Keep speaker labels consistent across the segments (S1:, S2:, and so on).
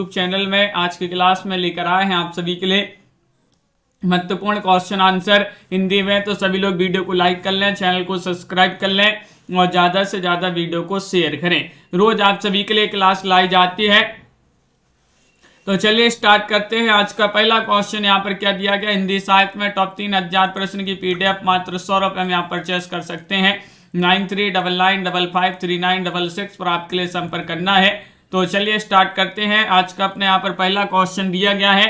S1: YouTube channel में आज की क्लास में लेकर आए हैं आप सभी के लिए महत्वपूर्ण क्वेश्चन आंसर हिंदी में तो सभी लोग वीडियो को लाइक कर लें चैनल को सब्सक्राइब कर लें और ज़्यादा से ज़्यादा वीडियो को शेयर करें रोज आप सभी के लिए क्लास लाई जाती है तो चलिए स्टार्ट करते हैं आज का पहला क्वेश्चन यहाँ पर क्या दिया गया हिंदी साहित्य में टॉप तीन अज्ञात प्रश्न की पीडीएफ मात्र सौ रुपए में आप परचेस कर सकते हैं nine three double nine double five three nine double six पर आपके लिए संपर्क करना है तो चलिए स्टार्ट करते हैं आज का अपने यहाँ पर पहला क्वेश्चन दिया गया है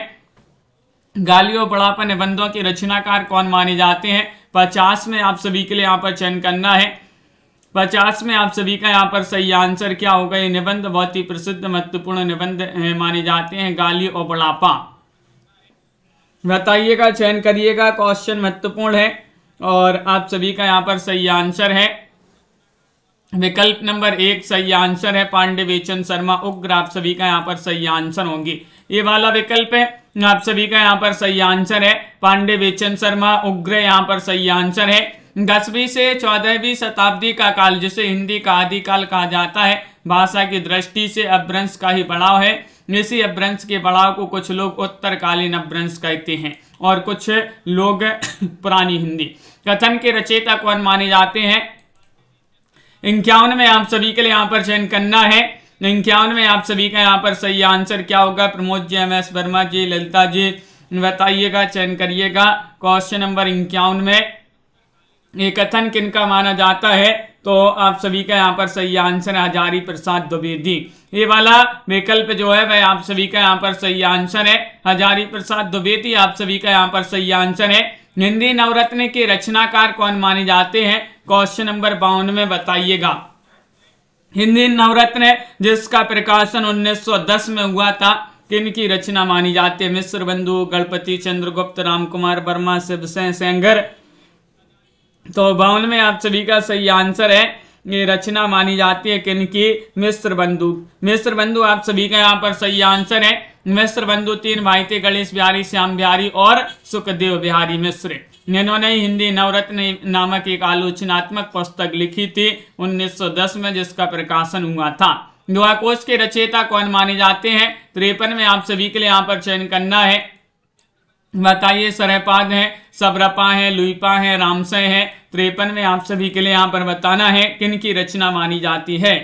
S1: गालियों बड़ापा निबंधों के रचनाकार कौन माने जाते हैं पचास में आप सभी के लिए यहाँ पर चयन करना है पचास में आप सभी का यहाँ पर सही आंसर क्या होगा ये निबंध बहुत ही प्रसिद्ध महत्वपूर्ण निबंध माने जाते हैं गाली और बड़ापा बताइएगा चयन करिएगा क्वेश्चन महत्वपूर्ण है और आप सभी का यहाँ पर सही आंसर है विकल्प नंबर एक सही आंसर है पांडे वेचन शर्मा उग्र आप सभी का यहाँ पर सही आंसर होंगे ये वाला विकल्प है आप सभी का यहाँ पर सही आंसर है पांडे वेचन शर्मा उग्र यहाँ पर सही आंसर है दसवीं से चौदहवीं शताब्दी का काल जिसे हिंदी का आदिकाल कहा जाता है भाषा की दृष्टि से अभ्रंश का ही बढ़ाव है इसी अभ्रंश के बढ़ाव को कुछ लोग उत्तरकालीन अभ्रंश कहते हैं और कुछ लोग पुरानी हिंदी कथन के रचेता कौन माने जाते हैं इंक्यावन में आप सभी के लिए यहाँ पर चयन करना है इंक्यावन में आप सभी का यहाँ पर सही आंसर क्या होगा प्रमोद जी एम एस वर्मा जी ललिता जी बताइएगा चयन करिएगा क्वेश्चन नंबर इंक्यावन में ये कथन किनका माना जाता है तो आप सभी का यहाँ पर सही आंसर है हजारी प्रसाद द्विवेदी ये वाला विकल्प जो है वह आप सभी का यहाँ पर सही आंसर है हजारी प्रसाद द्विवेदी आप सभी का यहाँ पर सही आंसर है हिंदी नवरत्न के रचनाकार कौन माने जाते हैं क्वेश्चन नंबर बावन में बताइएगा हिंदी नवरत्न जिसका प्रकाशन 1910 में हुआ था किनकी रचना मानी जाती है मिश्र बंधु गणपति चंद्रगुप्त रामकुमार वर्मा शिव सेंगर तो बावन में आप सभी का सही आंसर है ये रचना मानी जाती है किनकी मिश्र बंधु मिश्र बंधु आप सभी का यहाँ पर सही आंसर है मिश्र बंधु तीन भाई थे गणेश बिहारी श्याम बिहारी और सुखदेव बिहारी मिश्र इन्होंने हिंदी नवरत्न नामक एक आलोचनात्मक पुस्तक लिखी थी 1910 में जिसका प्रकाशन हुआ था युवा कोष के रचयिता कौन माने जाते हैं त्रेपन में आप सभी के लिए यहाँ पर चयन करना है बताइए सरहपाद है सबरपा है लुईपा है रामसय है त्रेपन में आप सभी के लिए यहाँ पर बताना है किन की रचना मानी जाती है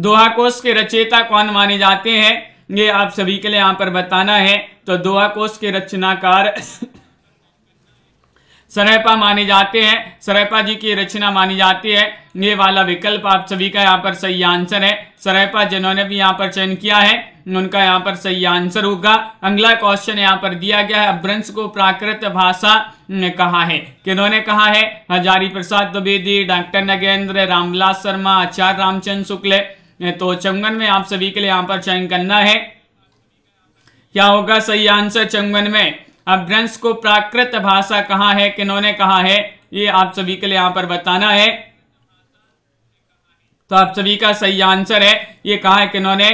S1: दोहा कोश के रचयिता कौन माने जाते हैं ये आप सभी के लिए यहाँ पर बताना है तो दोहा कोश के रचनाकार सरहपा माने जाते हैं सरयपा जी की रचना मानी जाती है ये वाला विकल्प आप सभी का यहाँ पर सही आंसर है सरयपा जिन्होंने भी यहाँ पर चयन किया है उनका यहाँ पर सही आंसर होगा अगला क्वेश्चन यहाँ पर दिया गया है अभ्रंश को प्राकृत भाषा ने कहा है किन्होंने कहा है हजारी प्रसाद द्विवेदी डॉक्टर नगेंद्र रामविलास शर्मा आचार्य रामचंद्र शुक्ल तो चंगन में आप सभी के लिए यहां पर चयन करना है क्या होगा सही आंसर चंगन में अभ्रंश को प्राकृत भाषा कहा है किन्होंने कहा है ये आप सभी के लिए यहां पर बताना है तो आप सभी का सही आंसर है ये कहा है किन्होंने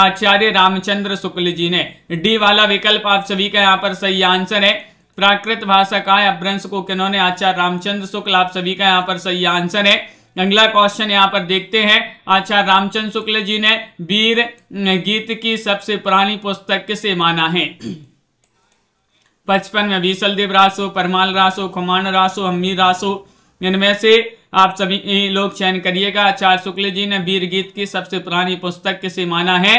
S1: आचार्य रामचंद्र शुक्ल जी ने डी वाला विकल्प आप सभी का यहाँ पर सही आंसर है प्राकृत भाषा का है अभ्रंश को किन्होंने आचार्य रामचंद्र शुक्ल आप सभी का यहाँ पर सही आंसर है अगला क्वेश्चन यहाँ पर देखते हैं अच्छा रामचंद्र शुक्ल जी ने वीर गीत की सबसे पुरानी पुस्तक किसे माना है पचपन में बीसल देव रासो परमाल रासो खुमान रासो अमीर रासो इनमें से आप सभी लोग चयन करिएगा आचार्य शुक्ल जी ने वीर गीत की सबसे पुरानी पुस्तक किसे माना है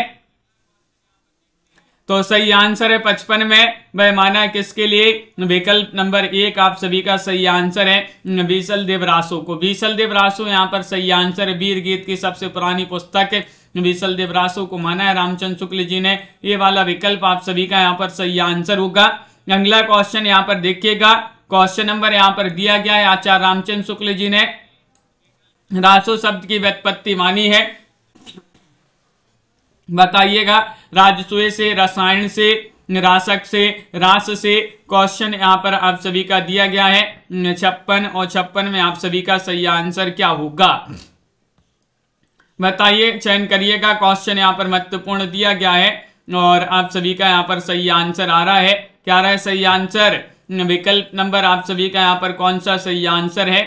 S1: तो सही आंसर है पचपन में बहमाना किसके लिए विकल्प नंबर एक आप सभी का सही आंसर है विशल देव को विशल देव यहाँ पर सही आंसर है वीर गीत की सबसे पुरानी पुस्तक है बीसल देव को माना है रामचंद्र शुक्ल जी ने ये वाला विकल्प आप सभी का यहाँ पर सही आंसर होगा अगला क्वेश्चन यहाँ पर देखिएगा क्वेश्चन नंबर यहाँ पर दिया गया है आचार्य रामचंद्र शुक्ल जी ने रासो शब्द की व्यपत्ति मानी है बताइएगा राजस्व से रसायन से राशक से रास से क्वेश्चन यहाँ पर आप सभी का दिया गया है छप्पन और छप्पन में आप सभी का सही आंसर क्या होगा बताइए चयन करिएगा क्वेश्चन यहाँ पर महत्वपूर्ण दिया गया है और आप सभी का यहाँ पर सही आंसर आ रहा है क्या रहा है सही आंसर विकल्प नंबर आप सभी का यहाँ पर कौन सा सही आंसर है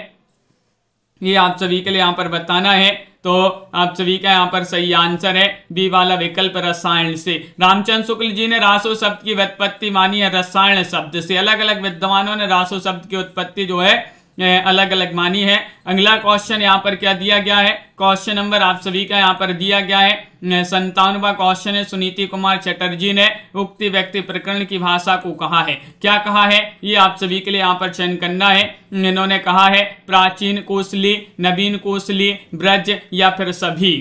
S1: ये आप सभी के लिए यहाँ पर बताना है तो आप सभी का यहाँ पर सही आंसर है बी वाला विकल्प रसायन से रामचंद्र शुक्ल जी ने रासो शब्द की व्युत्पत्ति मानी है रसायन शब्द से अलग अलग विद्वानों ने रासो शब्द की उत्पत्ति जो है अलग अलग मानी है अगला क्वेश्चन यहाँ पर क्या दिया गया है क्वेश्चन नंबर आप सभी का यहाँ पर दिया गया है संतानवा क्वेश्चन है सुनीति कुमार चटर्जी ने उक्ति व्यक्ति प्रकरण की भाषा को कहा है क्या कहा है ये आप सभी के लिए यहाँ पर चयन करना है इन्होंने कहा है प्राचीन कोसली नवीन कोसली ब्रज या फिर सभी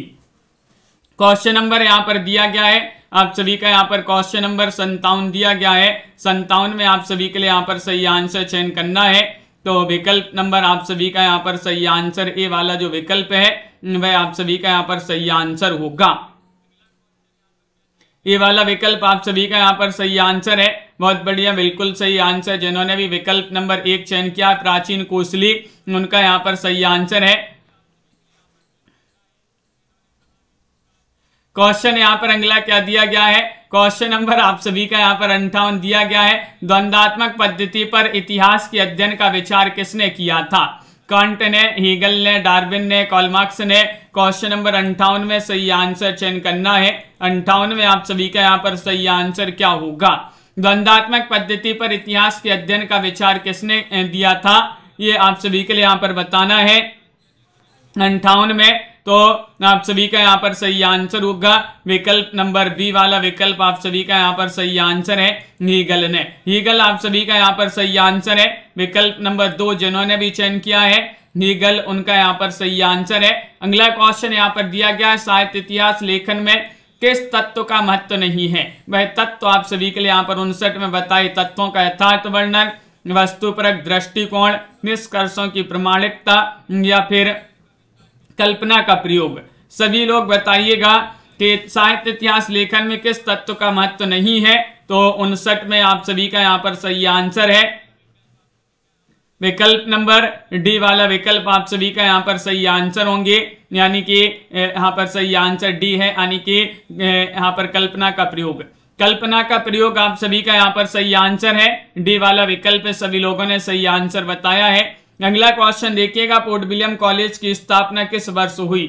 S1: क्वेश्चन नंबर यहाँ पर दिया गया है आप सभी का यहाँ पर क्वेश्चन नंबर संतावन दिया गया है संतावन में आप सभी के लिए यहाँ पर सही आंसर चयन करना है तो विकल्प नंबर आप सभी का यहाँ पर सही आंसर ए वाला जो विकल्प है वह आप सभी का यहाँ पर सही आंसर होगा ये वाला विकल्प आप सभी का यहाँ पर सही आंसर है बहुत बढ़िया बिल्कुल सही आंसर जिन्होंने भी विकल्प नंबर एक चयन किया प्राचीन कोसली उनका यहाँ पर सही आंसर है क्वेश्चन यहाँ पर अगला क्या दिया गया है क्वेश्चन नंबर आप सभी का यहाँ पर अंठावन दिया गया है द्वंदात्मक पद्धति पर इतिहास के अध्ययन का विचार किसने किया था कंट ने हीगल ने डार्विन ने कॉलमार्क्स ने क्वेश्चन नंबर अंठावन में सही आंसर चयन करना है अंठावन में आप सभी का यहाँ पर सही आंसर क्या होगा द्वंदात्मक पद्धति पर इतिहास के अध्ययन का विचार किसने दिया था ये आप सभी के लिए यहाँ पर बताना है अंठावन में तो आप सभी का यहाँ पर सही आंसर होगा विकल्प नंबर बी वाला विकल्प आप सभी का यहाँ पर सही आंसर है हीगल ने हीगल आप सभी का यहाँ पर सही आंसर है विकल्प नंबर दो जिन्होंने भी चयन किया है हीगल उनका यहाँ पर सही आंसर है अगला क्वेश्चन यहाँ पर दिया गया है साहित्य इतिहास लेखन में किस तत्व का महत्व नहीं है वह तत्व आप सभी के लिए यहाँ पर उनसठ में बताए तत्वों का यथार्थ वर्णन वस्तुपरक दृष्टिकोण निष्कर्षों की प्रमाणिकता या फिर कल्पना का प्रयोग सभी लोग बताइएगा कि साहित्य इतिहास लेखन में किस तत्व का महत्व तो नहीं है तो उनसठ में आप सभी का यहाँ पर सही आंसर है विकल्प नंबर डी वाला विकल्प आप सभी का यहाँ पर सही आंसर होंगे यानी कि यहाँ पर सही आंसर डी है यानी कि यहाँ पर कल्पना का प्रयोग कल्पना का प्रयोग आप सभी का यहाँ पर सही आंसर है डी वाला विकल्प सभी लोगों ने सही आंसर बताया है अगला क्वेश्चन देखिएगा पोर्ट विलियम कॉलेज की स्थापना किस वर्ष हुई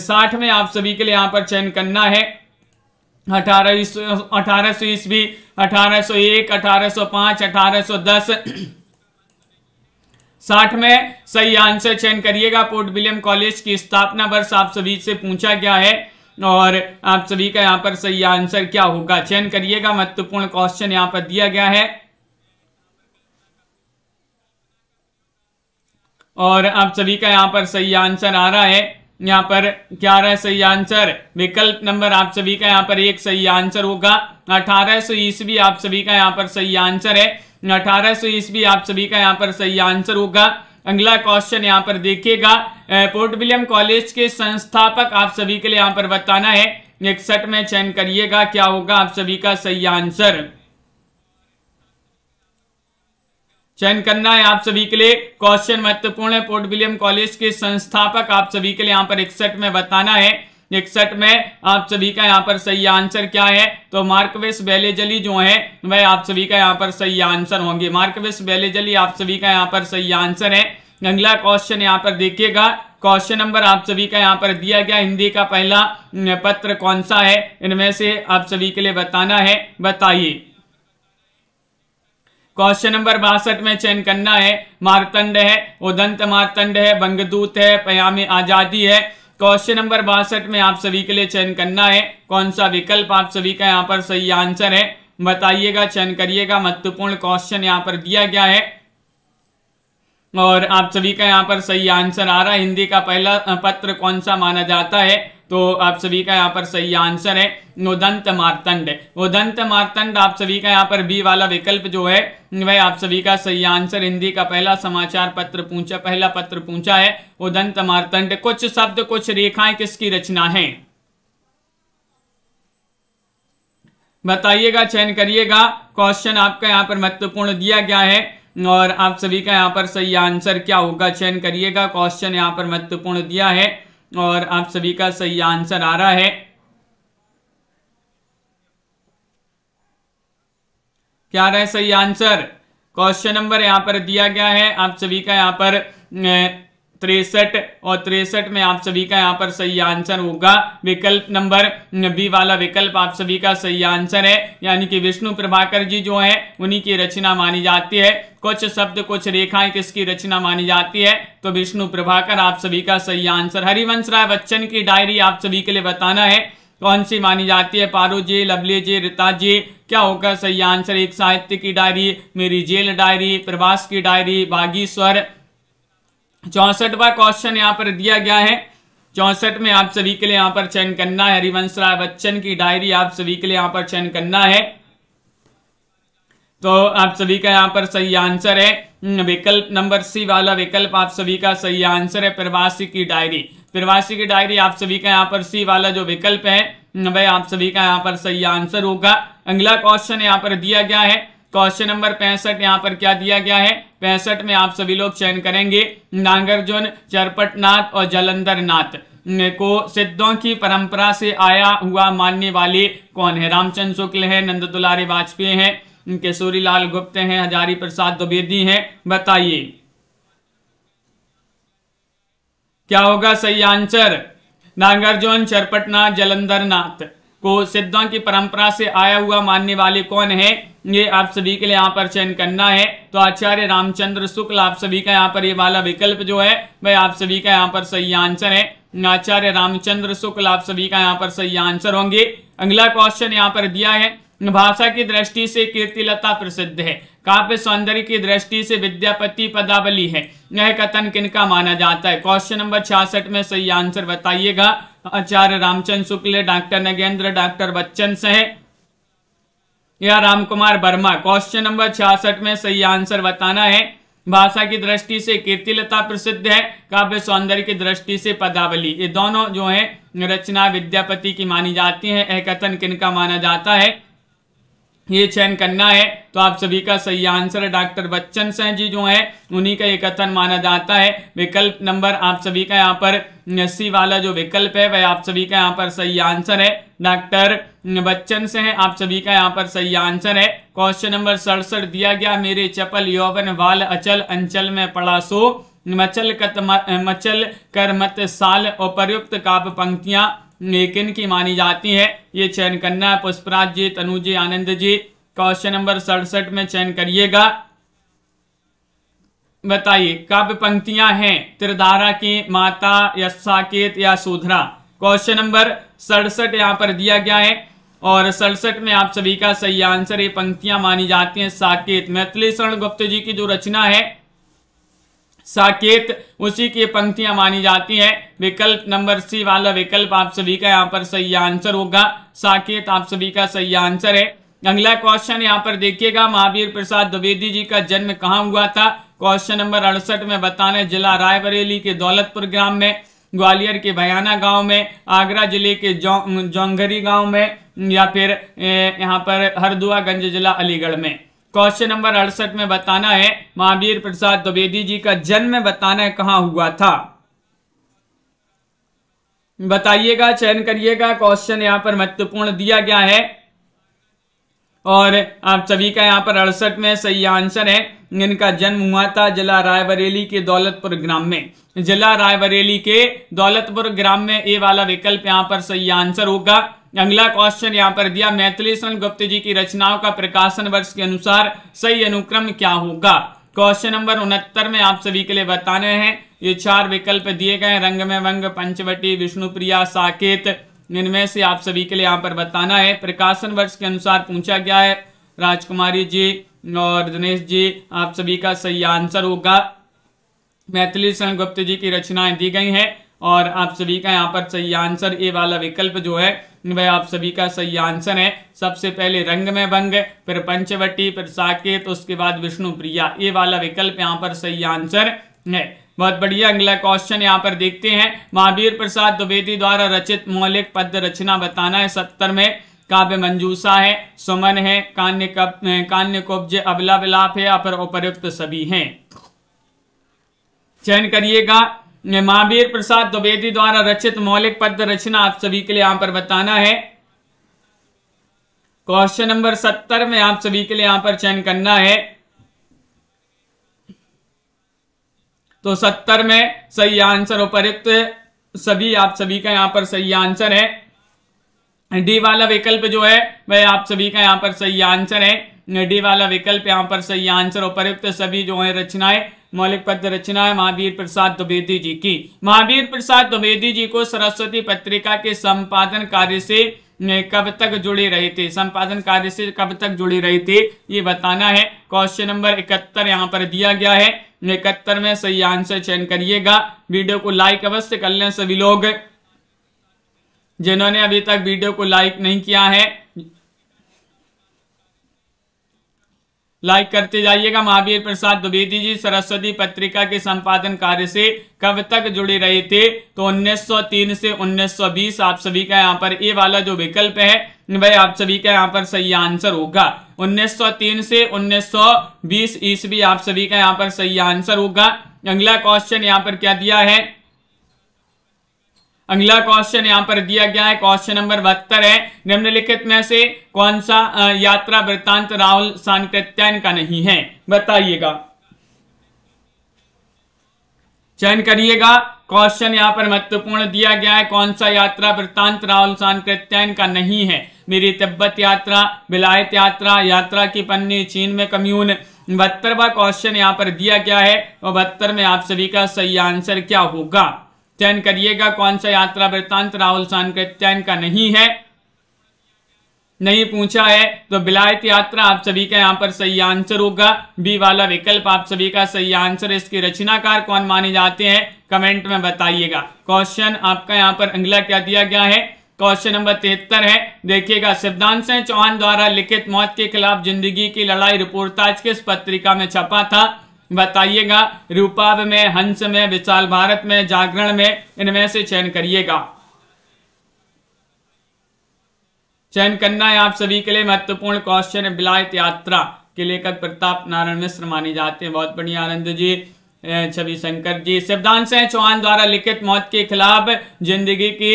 S1: साठ में आप सभी के लिए यहाँ पर चयन करना है अठारह अठारह सौ ईस्वी अठारह सो एक अठारह सो पांच अठारह सो दस साठ में सही आंसर चयन करिएगा पोर्ट विलियम कॉलेज की स्थापना वर्ष आप सभी से पूछा गया है और आप सभी का यहाँ पर सही आंसर क्या होगा चयन करिएगा महत्वपूर्ण क्वेश्चन यहाँ पर दिया गया है और आप सभी का यहाँ पर सही आंसर आ रहा है यहाँ पर क्या आ रहा है सही आंसर विकल्प नंबर आप सभी का यहाँ पर एक सही आंसर होगा अठारह सो ईस्वी आप सभी का यहाँ पर सही आंसर है अठारह सो ईस्वी आप सभी का यहाँ पर सही आंसर होगा अगला क्वेश्चन यहाँ पर देखिएगा पोर्ट विलियम कॉलेज के संस्थापक आप सभी के लिए यहाँ पर बताना है इकसठ में चयन करिएगा क्या होगा आप सभी का सही आंसर चयन करना है आप सभी के लिए क्वेश्चन महत्वपूर्ण है पोर्ट विलियम कॉलेज के संस्थापक आप सभी के लिए यहाँ पर इकसठ में बताना है इकसठ में आप सभी का यहाँ पर सही आंसर क्या है तो मार्कवेस बेलेजली जो है वह आप सभी का यहाँ पर सही आंसर होंगे मार्कवेस बेलेजली आप सभी का यहाँ पर सही आंसर है अगला क्वेश्चन यहाँ पर देखिएगा क्वेश्चन नंबर आप सभी का यहाँ पर दिया गया हिंदी का पहला पत्र कौन सा है इनमें से आप सभी के लिए बताना है बताइए क्वेश्चन नंबर बासठ में चयन करना है मारतंड है उदंत मारतंड है बंगदूत है पयाम आजादी है क्वेश्चन नंबर बासठ में आप सभी के लिए चयन करना है कौन सा विकल्प आप सभी का यहाँ पर सही आंसर है बताइएगा चयन करिएगा महत्वपूर्ण क्वेश्चन यहाँ पर दिया गया है और आप सभी का यहाँ पर सही आंसर आ रहा है हिंदी का पहला पत्र कौन सा माना जाता है तो आप सभी का यहाँ पर सही आंसर है उदंत मारतंड उदंत मारतंड आप सभी का यहाँ पर बी वाला विकल्प जो है वह आप सभी का सही आंसर हिंदी का पहला समाचार पत्र पूछा पहला पत्र पूछा है उदंत मारतंड कुछ शब्द कुछ रेखाएं किसकी रचना है बताइएगा चयन करिएगा क्वेश्चन आपका यहाँ पर महत्वपूर्ण दिया गया है और आप सभी का यहाँ पर सही आंसर क्या होगा चयन करिएगा क्वेश्चन यहाँ पर महत्वपूर्ण दिया है और आप सभी का सही आंसर आ रहा है क्या आ रहा है सही आंसर क्वेश्चन नंबर यहां पर दिया गया है आप सभी का यहां पर तिरसठ और तिरसठ में आप सभी का यहाँ पर सही आंसर होगा विकल्प नंबर बी वाला विकल्प आप सभी का सही आंसर है यानी कि विष्णु प्रभाकर जी जो है उन्हीं की रचना मानी जाती है कुछ शब्द कुछ रेखाएं किसकी रचना मानी जाती है तो विष्णु प्रभाकर आप सभी का सही आंसर हरिवंश राय बच्चन की डायरी आप सभी के लिए बताना है कौन सी मानी जाती है पारो जी लवली जी रिता जी क्या होगा सही आंसर एक साहित्य की डायरी मेरी जेल डायरी प्रवास की डायरी बागीश्वर चौसठवा क्वेश्चन यहाँ पर दिया गया है चौसठ में आप सभी के लिए यहाँ पर चयन करना है हरिवंश राय बच्चन की डायरी आप सभी के लिए यहाँ पर चयन करना है तो आप सभी का यहाँ पर सही आंसर है हम्म, विकल्प नंबर सी वाला विकल्प आप सभी का सही आंसर है प्रवासी की डायरी प्रवासी की डायरी आप सभी का यहाँ पर सी वाला जो विकल्प है हम्म, वह आप सभी का यहाँ पर सही आंसर होगा अगला क्वेश्चन यहाँ पर दिया गया है क्वेश्चन नंबर पैंसठ यहाँ पर क्या दिया गया है पैंसठ में आप सभी लोग चयन करेंगे नागार्जुन चरपटनाथ और जलंधर नाथ को सिद्धों की परंपरा से आया हुआ मानने वाले कौन है रामचंद्र शुक्ल है नंद दुलारी वाजपेयी है किशोरी लाल गुप्त हैं हजारी प्रसाद द्विवेदी हैं बताइए क्या होगा सही आंसर नागार्जुन चरपटनाथ जलंधर नाथ को सिद्धों की परंपरा से आया हुआ मानने वाले कौन है ये आप सभी के लिए यहाँ पर चयन करना है तो आचार्य रामचंद्र शुक्ल आप सभी का यहाँ पर ये वाला विकल्प जो है वह आप सभी का यहाँ पर सही आंसर है आचार्य रामचंद्र शुक्ल आप सभी का यहाँ पर सही आंसर होंगे अगला क्वेश्चन यहाँ पर दिया है भाषा की दृष्टि से कीर्तिलता प्रसिद्ध है काव्य सौंदर्य की दृष्टि से विद्यापति पदावली है यह कथन किनका माना जाता है क्वेश्चन नंबर छियासठ में सही आंसर बताइएगा आचार्य रामचंद्र शुक्ल डॉक्टर नगेंद्र डॉक्टर बच्चन से है या रामकुमार वर्मा क्वेश्चन नंबर छियासठ में सही आंसर बताना है भाषा की दृष्टि से कीर्तिलता प्रसिद्ध है काव्य सौंदर्य की दृष्टि से पदावली ये दोनों जो है रचना विद्यापति की मानी जाती है कथन किनका माना जाता है ये चयन करना है तो आप सभी का सही आंसर डॉक्टर बच्चन सिंह जी जो है उन्हीं का ये कथन माना जाता है विकल्प नंबर आप सभी का यहाँ पर सी वाला जो विकल्प है वह आप सभी का यहाँ पर सही आंसर है डॉक्टर बच्चन से है आप सभी का यहाँ पर सही आंसर है क्वेश्चन नंबर सड़सठ दिया गया मेरे चपल यौवन वाल अचल अंचल में पड़ा सो मचल कत मचल कर मत साल और प्रयुक्त काव्य पंक्तियां नेकिन की मानी जाती है ये चयन करना है पुष्पराज जी तनु जी आनंद जी क्वेश्चन नंबर सड़सठ में चयन करिएगा बताइए कब पंक्तियां हैं त्रिधारा की माता या साकेत या सुधरा क्वेश्चन नंबर सड़सठ यहां पर दिया गया है और सड़सठ में आप सभी का सही आंसर ये पंक्तियां मानी जाती हैं साकेत मैथिली शरण गुप्त जी की जो रचना है साकेत उसी की पंक्तियां मानी जाती हैं विकल्प नंबर सी वाला विकल्प आप सभी का यहाँ पर सही आंसर होगा साकेत आप सभी का सही आंसर है अगला क्वेश्चन यहाँ पर देखिएगा महावीर प्रसाद द्विवेदी जी का जन्म कहाँ हुआ था क्वेश्चन नंबर अड़सठ में बताने जिला रायबरेली के दौलतपुर ग्राम में ग्वालियर के भयाना गांव में आगरा जिले के जौ जौंगरी गांव में या फिर यहाँ पर हरदुआगंज जिला अलीगढ़ में क्वेश्चन नंबर अड़सठ में बताना है महावीर प्रसाद द्विवेदी जी का जन्म बताना है कहां हुआ था बताइएगा चयन करिएगा क्वेश्चन यहां पर महत्वपूर्ण दिया गया है और आप सभी का यहां पर अड़सठ में सही आंसर है इनका जन्म हुआ था जिला रायबरेली के दौलतपुर ग्राम में जिला रायबरेली के दौलतपुर ग्राम में ए वाला विकल्प यहां पर सही आंसर होगा अगला क्वेश्चन यहाँ पर दिया मैथिली मैथिलीशरण गुप्त जी की रचनाओं का प्रकाशन वर्ष के अनुसार सही अनुक्रम क्या होगा क्वेश्चन नंबर उनहत्तर में आप सभी के लिए बताने हैं ये चार विकल्प दिए गए रंग में वंग पंचवटी विष्णुप्रिया साकेत इनमें से आप सभी के लिए यहाँ पर बताना है प्रकाशन वर्ष के अनुसार पूछा गया है राजकुमारी जी और दिनेश जी आप सभी का सही आंसर होगा मैथिली शरण गुप्त जी की रचनाएं दी गई हैं और आप सभी का यहाँ पर सही आंसर ए वाला विकल्प जो है वह आप सभी का सही आंसर है सबसे पहले रंग में भंग फिर पंचवटी फिर साकेत उसके बाद विष्णु प्रिया ये वाला विकल्प यहाँ पर सही आंसर है बहुत बढ़िया अगला क्वेश्चन यहाँ पर देखते हैं महावीर प्रसाद द्विवेदी द्वारा रचित मौलिक पद रचना बताना है सत्तर में काव्य मंजूसा है सुमन है कान्य कान्य कुब्ज अबला विलाप है या फिर सभी हैं चयन करिएगा महावीर प्रसाद द्विवेदी द्वारा रचित मौलिक पद रचना आप सभी के लिए यहां पर बताना है क्वेश्चन नंबर सत्तर में आप सभी के लिए यहां पर चयन करना है तो सत्तर में सही आंसर उपरुक्त सभी आप सभी का यहां पर सही आंसर है डी वाला विकल्प जो है वह आप सभी का यहां पर सही आंसर है डी वाला विकल्प यहां पर सही आंसर उपरुक्त सभी जो है रचनाएं मौलिक पद रचना है महावीर प्रसाद द्विवेदी जी की महावीर प्रसाद द्विवेदी जी को सरस्वती पत्रिका के संपादन कार्य से कब तक जुड़े रहे थे संपादन कार्य से कब तक जुड़े रहे थे ये बताना है क्वेश्चन नंबर इकहत्तर यहाँ पर दिया गया है इकहत्तर में सही आंसर चयन करिएगा वीडियो को लाइक अवश्य कर लें सभी लोग जिन्होंने अभी तक वीडियो को लाइक नहीं किया है लाइक करते जाइएगा महावीर प्रसाद द्विवेदी जी सरस्वती पत्रिका के संपादन कार्य से कब तक जुड़े रहे थे तो 1903 से 1920 आप सभी का यहाँ पर ए वाला जो विकल्प है वह आप सभी का यहाँ पर सही आंसर होगा 1903 से 1920 ईस्वी आप सभी का यहाँ पर सही आंसर होगा अगला क्वेश्चन यहाँ पर क्या दिया है अगला क्वेश्चन यहाँ पर दिया गया है क्वेश्चन नंबर बहत्तर है निम्नलिखित में से कौन सा यात्रा वृत्तांत राहुल सानिकृत्यायन का नहीं है बताइएगा चयन करिएगा क्वेश्चन यहाँ पर महत्वपूर्ण दिया गया है कौन सा यात्रा वृत्तांत राहुल सानकृत्यायन का नहीं है मेरी तिब्बत यात्रा बिलायत यात्रा यात्रा की पन्नी चीन में कम्यून बहत्तरवा क्वेश्चन यहाँ पर दिया गया है और बहत्तर में आप सभी का सही आंसर क्या होगा चयन करिएगा कौन सा यात्रा वृत्तांत राहुल शान के चयन का नहीं है नहीं पूछा है तो बिलायत यात्रा आप सभी का यहाँ पर सही आंसर होगा बी वाला विकल्प आप सभी का सही आंसर इसके रचनाकार कौन माने जाते हैं कमेंट में बताइएगा क्वेश्चन आपका यहाँ पर अगला क्या दिया गया है क्वेश्चन नंबर तिहत्तर है देखिएगा सिद्धांत सिंह चौहान द्वारा लिखित मौत के खिलाफ जिंदगी की लड़ाई आज किस पत्रिका में छपा था बताइएगा रूपाव में हंस में विशाल भारत में जागरण में इनमें से चयन करिएगा चयन करना है आप सभी के लिए महत्वपूर्ण क्वेश्चन बिलायत यात्रा के लेखक प्रताप नारायण मिश्र माने जाते हैं बहुत बढ़िया आनंद जी छवि शंकर जी सिद्धांत सिंह चौहान द्वारा लिखित मौत के खिलाफ जिंदगी की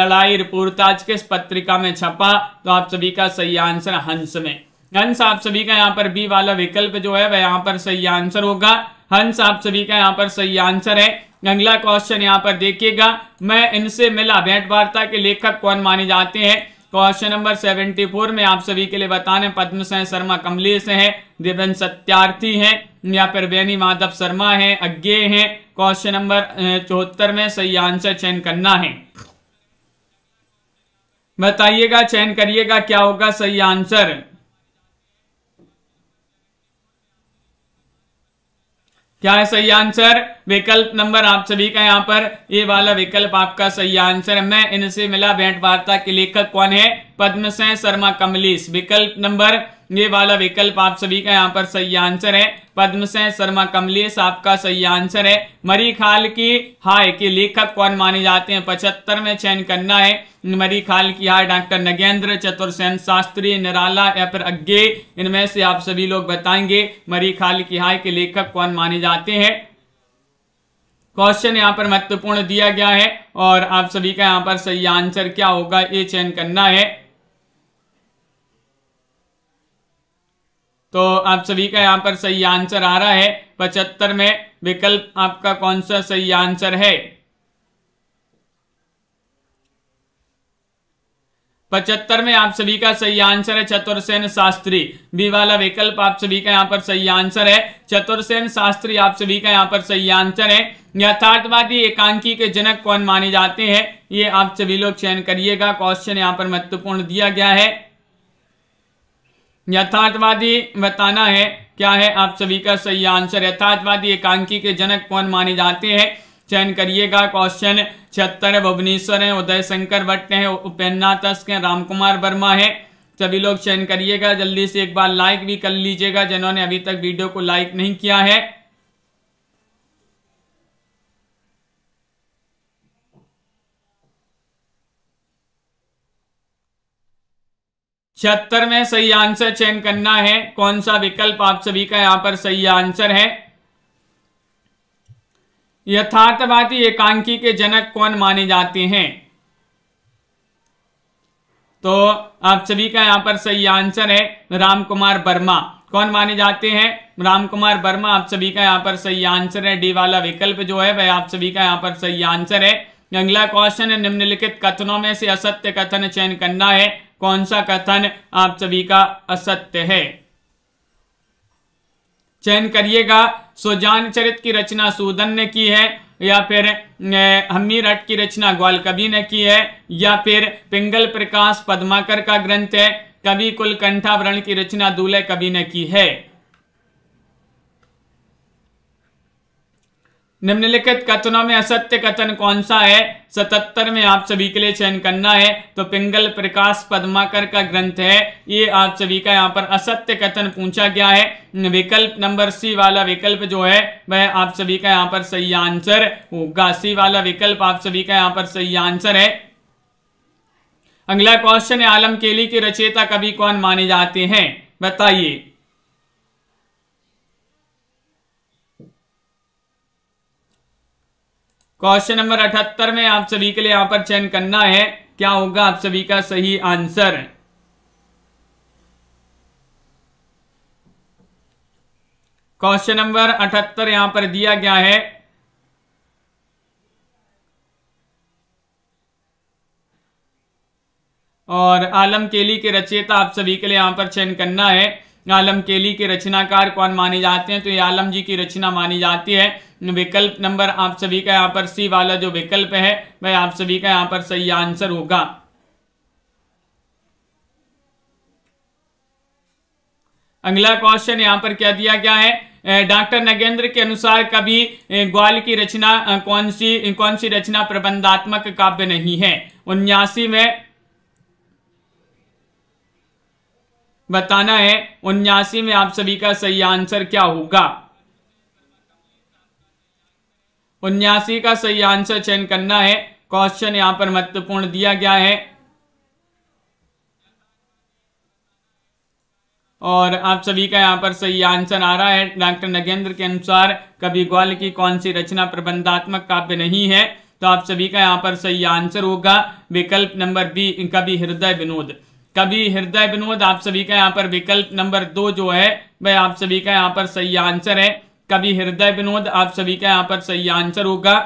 S1: लड़ाई रिपोर्ट आज किस पत्रिका में छपा तो आप सभी का सही आंसर हंस में हंस आप सभी का यहाँ पर बी वाला विकल्प जो है वह यहाँ पर सही आंसर होगा हंस आप सभी का यहाँ पर सही आंसर है अगला क्वेश्चन यहाँ पर देखिएगा मैं इनसे मिला भेंट वार्ता के लेखक कौन माने जाते हैं क्वेश्चन नंबर सेवेंटी फोर में आप सभी के लिए बताने पद्मसेन शर्मा कमलेश हैं देवन सत्यार्थी हैं या फिर वेनी माधव शर्मा हैं अज्ञे हैं क्वेश्चन नंबर चौहत्तर में सही आंसर चयन करना है बताइएगा चयन करिएगा क्या होगा सही आंसर क्या है सही आंसर विकल्प नंबर आप सभी का यहाँ पर ये वाला विकल्प आपका सही आंसर है मैं इनसे मिला भेंट वार्ता के लेखक कौन है पद्मसेन शर्मा कमलेश विकल्प नंबर ये वाला विकल्प आप सभी का यहाँ पर सही आंसर है पद्मसेन शर्मा कमलेश आपका सही आंसर है मरी खाल की हाय के लेखक कौन माने जाते हैं पचहत्तर में चयन करना है मरी खाल की हाय डॉक्टर नगेंद्र चतुर्सेन शास्त्री निराला या फिर अज्ञे इनमें से आप सभी लोग बताएंगे मरी खाल की हाय के लेखक कौन माने जाते हैं क्वेश्चन यहाँ पर महत्वपूर्ण दिया गया है और आप सभी का यहाँ पर सही आंसर क्या होगा ये चयन करना है तो आप सभी का यहाँ पर सही आंसर आ रहा है पचहत्तर में विकल्प आपका कौन सा सही आंसर है पचहत्तर में आप सभी का सही आंसर है चतुर्सेन शास्त्री बी वाला विकल्प आप सभी का यहाँ पर सही आंसर है चतुर्सेन शास्त्री आप सभी का यहाँ पर सही आंसर है यथार्थवादी एकांकी के जनक कौन माने जाते हैं ये आप सभी लोग चयन करिएगा क्वेश्चन यहाँ पर महत्वपूर्ण दिया गया है यथार्थवादी बताना है क्या है आप सभी का सही आंसर यथार्थवादी एकांकी के जनक कौन माने जाते हैं चयन करिएगा क्वेश्चन छत्तर भुवनेश्वर है उदय शंकर भट्ट है उपेन्द्रनाथ तस्क राम कुमार वर्मा है सभी लोग चयन करिएगा जल्दी से एक बार लाइक भी कर लीजिएगा जिन्होंने अभी तक वीडियो को लाइक नहीं किया है छिहत्तर में सही आंसर चयन करना है कौन सा विकल्प आप सभी का यहां पर सही आंसर है यथार्थवादी एकांकी के जनक कौन माने जाते हैं तो आप सभी का यहाँ पर सही आंसर है राम कुमार वर्मा कौन माने जाते हैं राम कुमार वर्मा आप सभी का यहाँ पर सही आंसर है डी वाला विकल्प जो है वह आप सभी का यहाँ पर सही आंसर है अगला क्वेश्चन है निम्नलिखित कथनों में से असत्य कथन चयन करना है कौन सा कथन आप सभी का असत्य है चयन करिएगा सोजान चरित की रचना सूदन ने की है या फिर हमीर हट की रचना कवि ने की है या फिर पिंगल प्रकाश पद्माकर का ग्रंथ है कवि कुलकंठावरण की रचना दूल्हे कवि ने की है निम्नलिखित कथनों में असत्य कथन कौन सा है सतहत्तर में आप सभी के लिए चयन करना है तो पिंगल प्रकाश पद्माकर का ग्रंथ है ये आप सभी का यहाँ पर असत्य कथन पूछा गया है विकल्प नंबर सी वाला विकल्प जो है वह आप सभी का यहाँ पर सही आंसर होगा सी वाला विकल्प आप सभी का यहाँ पर सही आंसर है अगला क्वेश्चन है आलम केली के रचेता कवि कौन माने जाते हैं बताइए क्वेश्चन नंबर अठहत्तर में आप सभी के लिए यहां पर चयन करना है क्या होगा आप सभी का सही आंसर क्वेश्चन नंबर अठहत्तर यहां पर दिया गया है और आलम केली के रचयिता आप सभी के लिए यहां पर चयन करना है आलम केली के रचनाकार कौन माने जाते हैं तो ये आलम जी की रचना मानी जाती है विकल्प नंबर आप सभी का यहाँ पर सी वाला जो विकल्प है वह आप सभी का यहाँ पर सही आंसर होगा अगला क्वेश्चन यहाँ पर क्या दिया गया है डॉक्टर नगेंद्र के अनुसार कभी ग्वाल की रचना कौन सी कौन सी रचना प्रबंधात्मक काव्य नहीं है उन्यासी में बताना है उन्यासी में आप सभी का सही आंसर क्या होगा उन्यासी का सही आंसर चयन करना है क्वेश्चन यहां पर महत्वपूर्ण दिया गया है और आप सभी का यहाँ पर सही आंसर आ रहा है डॉक्टर नगेंद्र के अनुसार कभी ग्वाल की कौन सी रचना प्रबंधात्मक काव्य नहीं है तो आप सभी का यहाँ पर सही आंसर होगा विकल्प नंबर बी कवि हृदय विनोद कभी हृदय विनोद आप सभी का यहाँ पर विकल्प नंबर दो जो है वह आप सभी का यहाँ पर सही आंसर है कभी हृदय विनोद आप सभी का यहाँ पर सही आंसर होगा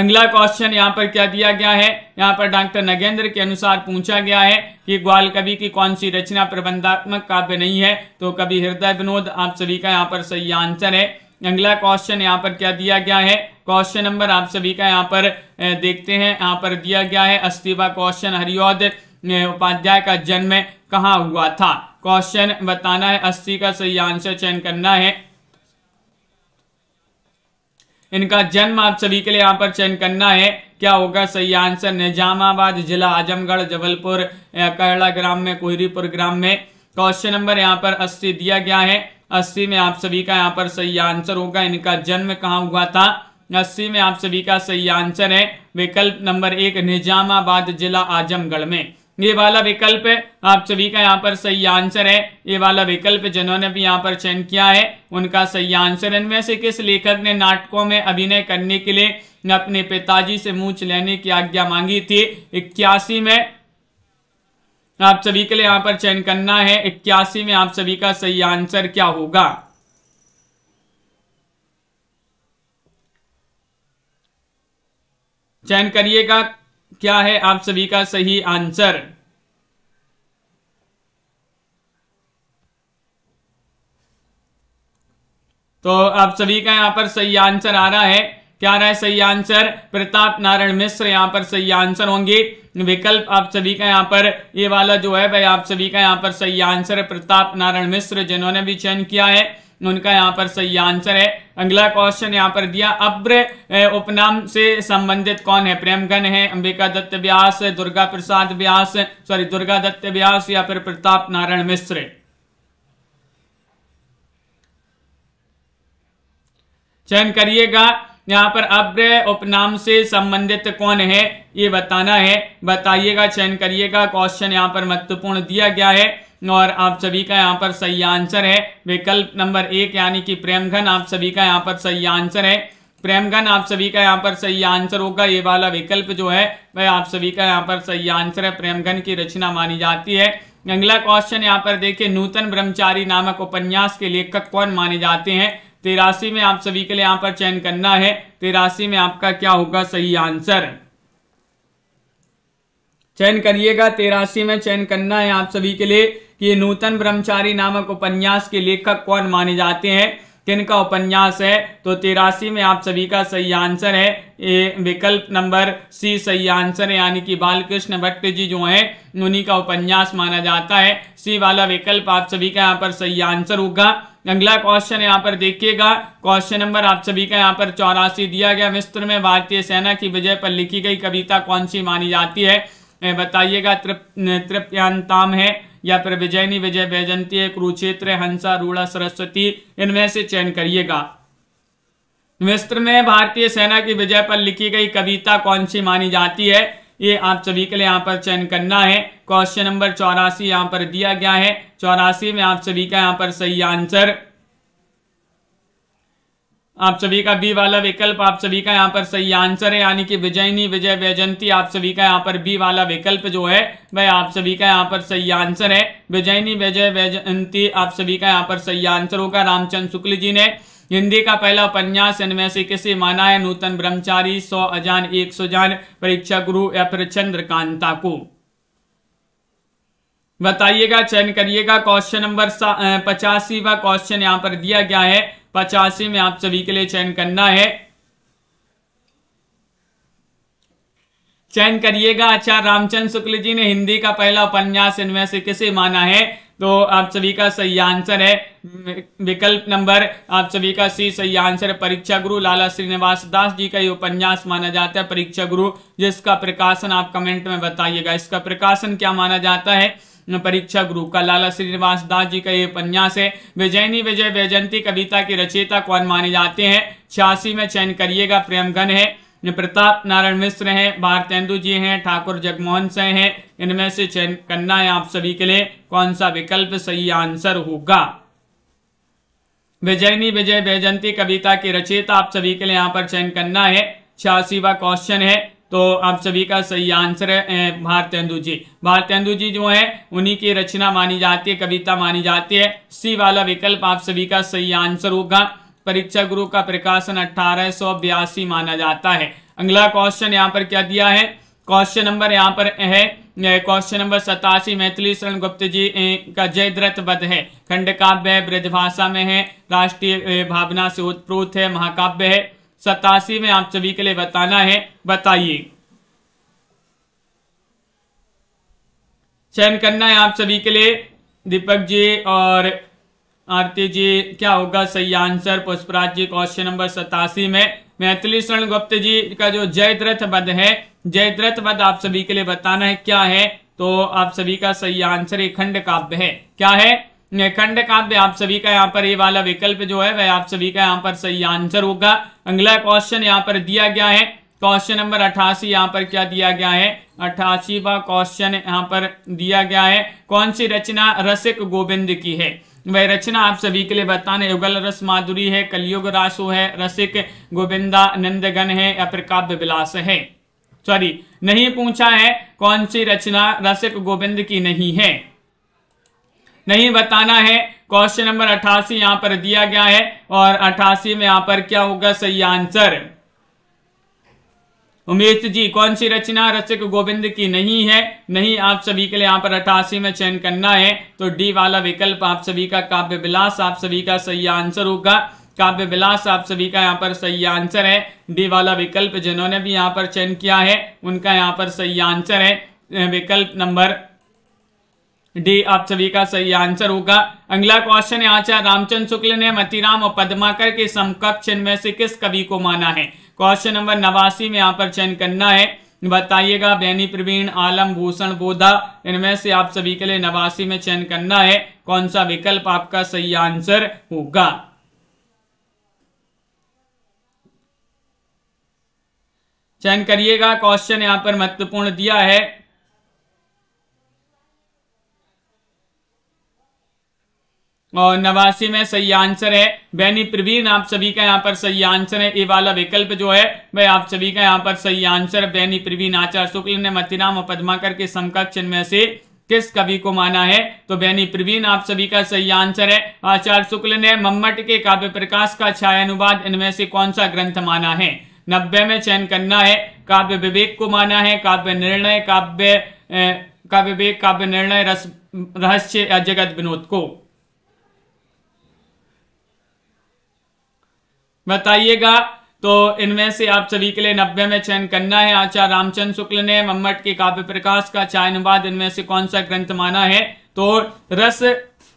S1: अगला क्वेश्चन यहाँ पर क्या दिया गया है यहाँ पर डॉक्टर नगेंद्र के अनुसार पूछा गया है कि ग्वाल कवि की कौन सी रचना प्रबंधात्मक काव्य नहीं है तो कभी हृदय विनोद आप सभी का यहाँ पर सही आंसर है अगला क्वेश्चन यहाँ पर क्या दिया गया है क्वेश्चन नंबर आप सभी का यहाँ पर देखते हैं यहाँ पर दिया गया है अस्तीवा क्वेश्चन हरिओद उपाध्याय का जन्म कहाँ हुआ था क्वेश्चन बताना है अस्सी का सही आंसर चयन करना है इनका जन्म आप सभी के लिए यहाँ पर चयन करना है क्या होगा सही आंसर निजामाबाद जिला आजमगढ़ जबलपुर करला ग्राम में कोहरीपुर ग्राम में क्वेश्चन नंबर यहाँ पर अस्सी दिया गया है अस्सी में आप सभी का यहाँ पर सही आंसर होगा इनका जन्म कहाँ हुआ था अस्सी में आप सभी का सही आंसर है विकल्प नंबर एक निजामाबाद जिला आजमगढ़ में ये वाला विकल्प आप सभी का यहाँ पर सही आंसर है ये वाला विकल्प जिन्होंने भी यहाँ पर चयन किया है उनका सही आंसर इनमें से किस लेखक ने नाटकों में अभिनय करने के लिए अपने पिताजी से मूछ लेने की आज्ञा मांगी थी इक्यासी में आप सभी के लिए यहाँ पर चयन करना है इक्यासी में आप सभी का सही आंसर क्या होगा चयन करिएगा क्या है आप सभी का सही आंसर तो आप सभी का यहां पर सही आंसर आ रहा है क्या रहा है सही आंसर प्रताप नारायण मिश्र यहां पर सही आंसर होंगे विकल्प आप सभी का यहां पर ये वाला जो है भाई आप सभी का यहां पर सही आंसर है प्रताप नारायण मिश्र जिन्होंने भी चयन किया है उनका यहाँ पर सही आंसर है अगला क्वेश्चन यहाँ पर दिया अब्र उपनाम से संबंधित कौन है प्रेमगन है अंबिका दत्त व्यास दुर्गा प्रसाद व्यास सॉरी दुर्गा दत्त व्यास या फिर प्रताप नारायण मिश्र चयन करिएगा यहाँ पर अब्र उपनाम से संबंधित कौन है ये बताना है बताइएगा चयन करिएगा क्वेश्चन यहाँ पर महत्वपूर्ण दिया गया है और आप सभी का यहाँ पर सही आंसर है विकल्प नंबर एक यानी कि प्रेमघन आप सभी का यहाँ पर सही आंसर है प्रेमघन आप सभी का यहाँ पर सही आंसर होगा ये वाला विकल्प जो है वह आप सभी का यहाँ पर सही आंसर है प्रेमघन की रचना मानी जाती है अगला क्वेश्चन यहाँ पर देखिए नूतन ब्रह्मचारी नामक उपन्यास के लेखक कौन माने जाते हैं तेरासी में आप सभी के लिए यहाँ पर चयन करना है तेरासी में आपका क्या होगा सही आंसर चयन करिएगा तेरासी में चयन करना है आप सभी के लिए कि नूतन ब्रह्मचारी नामक उपन्यास के लेखक कौन माने जाते हैं किन का उपन्यास है तो तिरासी में आप सभी का सही आंसर है ए, विकल्प नंबर सी सही आंसर है यानी कि बालकृष्ण भट्ट जी जो हैं उन्हीं का उपन्यास माना जाता है सी वाला विकल्प आप सभी का यहाँ पर सही आंसर होगा अगला क्वेश्चन यहाँ पर देखिएगा क्वेश्चन नंबर आप सभी का यहाँ पर चौरासी दिया गया मिस्र में भारतीय सेना की विजय पर लिखी गई कविता कौन सी मानी जाती है बताइएगा तृप तृप्यांताम है या फिर विजयनी विजय वैजंती कुरुक्षेत्र हंसा रूड़ा सरस्वती इनमें से चयन करिएगा मिस्त्र में भारतीय सेना की विजय पर लिखी गई कविता कौन सी मानी जाती है ये आप सभी के लिए यहाँ पर चयन करना है क्वेश्चन नंबर चौरासी यहाँ पर दिया गया है चौरासी में आप सभी का यहाँ पर सही आंसर आप सभी का बी वाला विकल्प आप सभी का यहाँ पर सही आंसर है यानी कि विजयनी विजय वैजंती आप सभी का यहाँ पर बी वाला विकल्प जो है वह आप सभी का यहाँ पर सही आंसर है विजयनी विजय वैजंती आप सभी का यहाँ पर सही आंसर होगा रामचंद्र शुक्ल जी ने हिंदी का पहला उपन्यास इनमें से किसे माना है नूतन ब्रह्मचारी सौ अजान एक सौ जान परीक्षा गुरु या फिर चंद्रकांता को बताइएगा चयन करिएगा क्वेश्चन नंबर पचासीवा क्वेश्चन यहाँ पर दिया गया है पचासी में आप सभी के लिए चयन करना है चयन करिएगा अच्छा रामचंद्र शुक्ल जी ने हिंदी का पहला उपन्यास इनमें से किसे माना है तो आप सभी का सही आंसर है विकल्प नंबर आप सभी का सी सही आंसर है परीक्षा गुरु लाला श्रीनिवास दास जी का ये उपन्यास माना जाता है परीक्षा गुरु जिसका प्रकाशन आप कमेंट में बताइएगा इसका प्रकाशन क्या माना जाता है परीक्षा गुरु का लाला श्रीनिवास दास जी का ये उपन्यास है विजयनी विजय वैजयंती कविता की रचयिता कौन माने जाते हैं छियासी में चयन करिएगा प्रेमघन है प्रताप नारायण मिश्र हैं भारतेंदु जी हैं ठाकुर जगमोहन सिंह हैं इनमें से चयन करना है आप सभी के लिए कौन सा विकल्प सही आंसर होगा विजयनी विजय वैजयंती कविता की रचयिता आप सभी के लिए यहाँ पर चयन करना है छियासीवा क्वेश्चन है तो आप सभी का सही आंसर है भारतेंदु जी भारतेंदु जी जो है उन्हीं की रचना मानी जाती है कविता मानी जाती है सी वाला विकल्प आप सभी का सही आंसर होगा परीक्षा गुरु का प्रकाशन अठारह माना जाता है अगला क्वेश्चन यहाँ पर क्या दिया है क्वेश्चन नंबर यहाँ पर है क्वेश्चन नंबर सतासी मैथिली शरण गुप्त जी का जयद्रथ पद है खंड काव्य ब्रजभाषा में है राष्ट्रीय भावना से उत्प्रोत है महाकाव्य है सतासी में आप सभी के लिए बताना है बताइए चयन करना है आप सभी के लिए दीपक जी और आरती जी क्या होगा सही answer Pushpraj ji question number सतासी में मैथिली शरण गुप्त जी का जो जयद्रथ पद है जयद्रथ पद आप सभी के लिए बताना है क्या है तो आप सभी का सही आंसर एक खंड काव्य है क्या है खंड काव्य आप सभी का यहाँ पर ये वाला विकल्प जो है वह आप सभी का यहाँ पर सही आंसर होगा अगला क्वेश्चन यहाँ पर दिया गया है क्वेश्चन नंबर अठासी यहाँ पर क्या दिया गया है अठासी क्वेश्चन यहाँ पर दिया गया है कौन सी रचना रसिक गोविंद की है वह रचना आप सभी के लिए बताने युगल रस माधुरी है कलयुग रासो है रसिक गोविंदा नंदगन है या फिर काव्य विलास है सॉरी नहीं पूछा है कौन सी रचना रसिक गोविंद की नहीं है नहीं बताना है क्वेश्चन नंबर अठासी यहां पर दिया गया है और अठासी में यहां पर क्या होगा सही आंसर उमेश जी कौन सी रचना रचक गोविंद की नहीं है नहीं आप सभी के लिए यहां पर अठासी में चयन करना है तो डी वाला विकल्प आप सभी का काव्य विलास आप सभी का सही आंसर होगा काव्य विलास आप सभी का यहाँ पर सही आंसर है डी वाला विकल्प जिन्होंने भी यहाँ पर चयन किया है उनका यहाँ पर सही आंसर है विकल्प नंबर डी आप सभी का सही आंसर होगा अगला क्वेश्चन है आचार्य रामचंद्र शुक्ल ने मतीराम और पद्माकर के समकक्ष इनमें से किस कवि को माना है क्वेश्चन नंबर नवासी में यहाँ पर चयन करना है बताइएगा बैनी प्रवीण आलम भूषण बोधा इनमें से आप सभी के लिए नवासी में चयन करना है कौन सा विकल्प आपका सही आंसर होगा चयन करिएगा क्वेश्चन यहाँ पर महत्वपूर्ण दिया है और नवासी में सही आंसर है बैनी प्रवीण आप सभी का यहाँ पर सही आंसर है ये वाला विकल्प जो है वह आप सभी का यहाँ पर सही आंसर बैनी प्रवीण आचार्य शुक्ल ने मतिराम और पद्माकर के समकक्ष में से किस कवि को माना है तो बैनी प्रवीण आप सभी का सही आंसर है आचार्य शुक्ल ने मम्मट के काव्य प्रकाश का छाया अनुवाद इनमें से कौन सा ग्रंथ माना है नब्बे में चयन करना है काव्य विवेक को माना है काव्य निर्णय काव्य काव्य विवेक काव्य निर्णय रस रहस्य या जगत विनोद को बताइएगा तो इनमें से आप सभी के लिए नब्बे में चयन करना है आचार्य रामचंद्र शुक्ल ने मम्मट के काव्य प्रकाश का चाय अनुवाद इनमें से कौन सा ग्रंथ माना है तो रस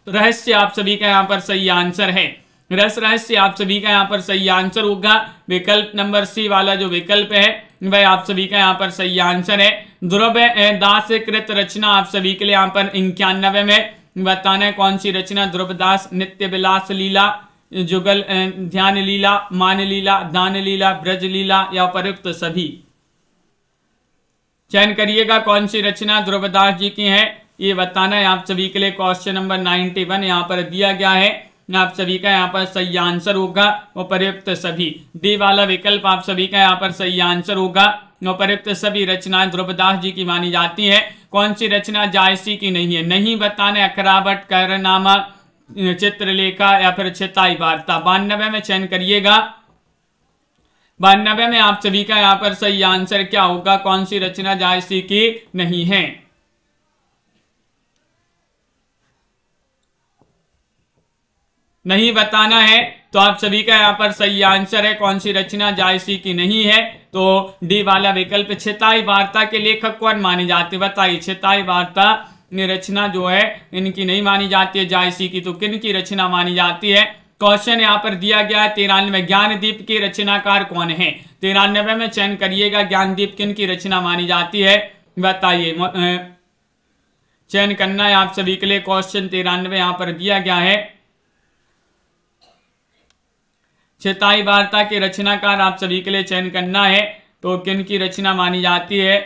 S1: रहस्य आप सभी का यहाँ पर सही आंसर है रस रहस्य आप सभी का यहाँ पर सही आंसर होगा विकल्प नंबर सी वाला जो विकल्प है वह आप सभी का यहाँ पर सही आंसर है ध्रुव दास कृत रचना आप सभी के लिए यहाँ पर इक्यानवे में बताना है कौन सी रचना ध्रुवदास नित्य विलास लीला जुगल ध्यान लीला मान लीला दान लीला ब्रज लीला या उपरुक्त सभी चयन करिएगा कौन सी रचना ध्रुवदास जी की है ये बताना है आप सभी के लिए क्वेश्चन नंबर नाइन्टी वन यहाँ पर दिया गया है आप सभी का यहाँ पर सही आंसर होगा उपरुक्त सभी डी वाला विकल्प आप सभी का यहाँ पर सही आंसर होगा उपरुक्त सभी रचनाएं ध्रुवदास जी की मानी जाती है कौन सी रचना जायसी की नहीं है नहीं बताना अखरावट करनामा चित्रलेखा या फिर छिताई वार्ता बानबे में चयन करिएगा बानबे में आप सभी का यहां पर सही आंसर क्या होगा कौन सी रचना जायसी की नहीं है नहीं बताना है तो आप सभी का यहां पर सही आंसर है कौन सी रचना जायसी की नहीं है तो डी वाला विकल्प छिताई वार्ता के लेखक कौन माने जाते बताइए छिताई वार्ता रचना जो है इनकी नहीं मानी जाती है जायसी की तो किन की रचना मानी जाती है क्वेश्चन यहाँ पर दिया गया है तिरानवे ज्ञानदीप के रचनाकार कौन है तिरानवे में चयन करिएगा ज्ञानदीप किन की रचना मानी जाती है बताइए चयन करना है आप सभी के लिए क्वेश्चन तिरानवे यहाँ पर दिया गया है चेताई वार्ता के रचनाकार आप सभी के लिए चयन करना है तो किन की रचना मानी जाती है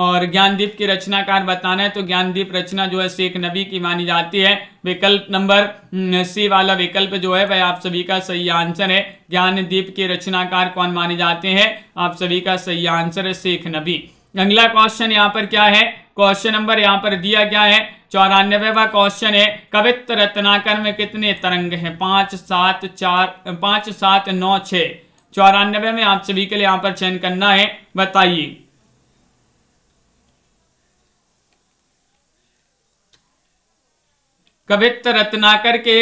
S1: और ज्ञानदीप की रचनाकार बताना है तो ज्ञानदीप रचना जो है शेख नबी की मानी जाती है विकल्प नंबर हम्म, सी वाला विकल्प जो है वह आप सभी का सही आंसर है ज्ञानदीप के रचनाकार कौन माने जाते हैं आप सभी का सही आंसर है शेख नबी अगला क्वेश्चन यहाँ पर क्या है क्वेश्चन नंबर यहाँ पर दिया गया है चौरानवेवा क्वेश्चन है कवित्त रत्नाकर में कितने तरंग हैं पाँच सात चार पाँच सात नौ छः चौरानवे में आप सभी के लिए यहाँ पर चयन करना है बताइए कवित्त रत्नाकर के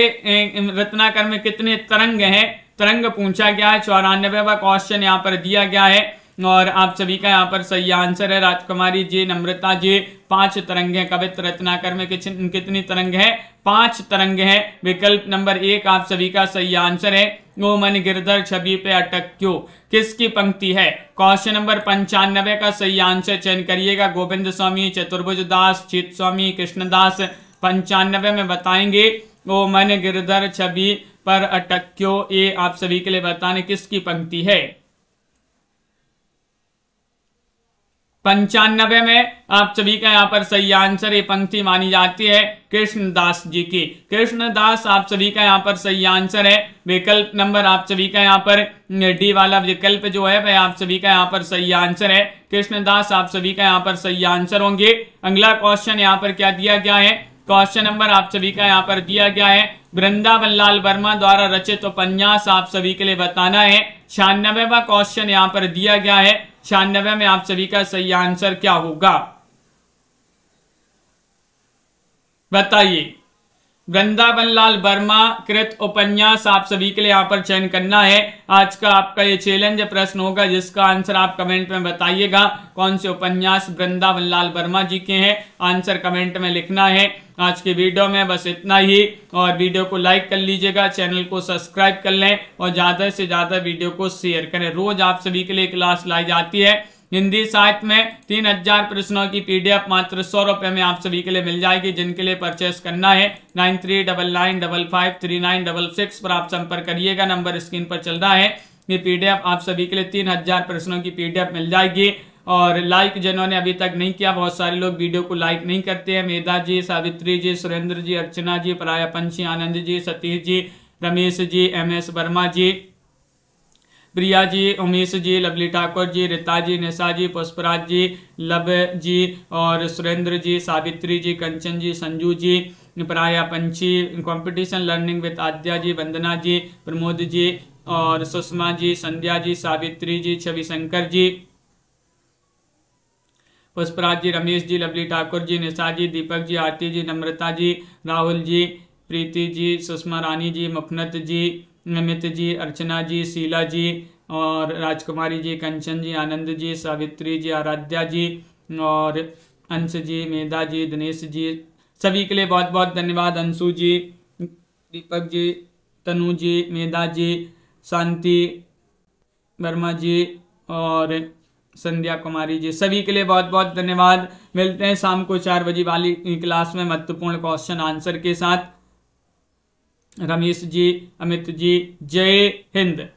S1: रत्नाकर में कितने तरंग हैं तरंग पूछा गया है चौरानबेवा क्वेश्चन यहाँ पर दिया गया है और आप सभी का यहाँ पर सही आंसर है राजकुमारी जी नम्रता जी पांच तरंग हैं कवित्त रत्नाकर में कितनी तरंग है पांच तरंग है विकल्प नंबर एक आप सभी का सही आंसर है ओ मन गिरधर छवि पे अटक क्यों किसकी पंक्ति है क्वेश्चन नंबर पंचानबे का सही आंसर चयन करिएगा गोविंद स्वामी चतुर्भुज दास चित स्वामी कृष्णदास पंचानवे में बताएंगे ओ मन गिरधर छवि पर अटक्यो ये आप सभी के लिए बताने किसकी पंक्ति है पंचानबे में आप सभी का यहाँ पर सही आंसर ये पंक्ति मानी जाती है कृष्णदास जी की कृष्णदास आप सभी का यहाँ पर सही आंसर है विकल्प नंबर आप सभी का यहाँ पर डी वाला विकल्प जो है वह आप सभी का यहाँ पर सही आंसर है कृष्णदास आप सभी का यहाँ पर सही आंसर होंगे अगला क्वेश्चन यहाँ पर क्या दिया गया है क्वेश्चन नंबर आप सभी का यहाँ पर दिया गया है वृंदावन लाल वर्मा द्वारा रचित उपन्यास आप सभी के लिए बताना है छियानबेवा क्वेश्चन यहाँ पर दिया गया है छियानबे में आप सभी का सही आंसर क्या होगा बताइए वृंदावन लाल वर्मा कृत उपन्यास आप सभी के लिए यहाँ पर चयन करना है आज का आपका ये चैलेंज प्रश्न होगा जिसका आंसर आप कमेंट में बताइएगा कौन से उपन्यास वृंदावन लाल वर्मा जी के हैं आंसर कमेंट में लिखना है आज के वीडियो में बस इतना ही और वीडियो को लाइक कर लीजिएगा चैनल को सब्सक्राइब कर लें और ज़्यादा से ज़्यादा वीडियो को शेयर करें रोज आप सभी के लिए क्लास लाई जाती है हिंदी साहित्य में तीन हजार प्रश्नों की पीडीएफ मात्र सौ रुपये में आप सभी के लिए मिल जाएगी जिनके लिए परचेस करना है nine three double nine double five three nine double six पर आप संपर्क करिएगा नंबर स्क्रीन पर चल रहा है ये पीडीएफ आप सभी के लिए तीन हजार प्रश्नों की पीडीएफ मिल जाएगी और लाइक जिन्होंने अभी तक नहीं किया बहुत सारे लोग वीडियो को लाइक नहीं करते हैं Medha ji Savitri ji Surendra ji Archana ji Parayapanchhi Anand ji Satish ji Ramesh ji M S Verma ji Priya ji Umesh ji Lovely Thakur ji Rita ji Nisha ji Pushpraj ji Luv ji और सुरेंद्र जी सावित्री जी कंचन जी Sanju ji Praya Panchhi competition learning with Aadya ji Vandana ji Pramod ji और सुषमा जी संध्या जी सावित्री जी छवि शंकर जी पुष्पराज जी रमेश जी लवली ठाकुर जी निशा जी दीपक जी आरती जी नम्रता जी राहुल जी प्रीति जी सुषमा रानी जी मुखनत जी नमित जी अर्चना जी शीला जी और राजकुमारी जी कंचन जी आनंद जी सावित्री जी आराध्या जी और अंश जी मेधा जी दिनेश जी सभी के लिए बहुत बहुत धन्यवाद अंशु जी दीपक जी तनु जी मेधा जी शांति वर्मा जी और संध्या कुमारी जी सभी के लिए बहुत बहुत धन्यवाद मिलते हैं शाम को चार बजे वाली क्लास में महत्वपूर्ण क्वेश्चन आंसर के साथ रमेश जी अमित जी जय हिंद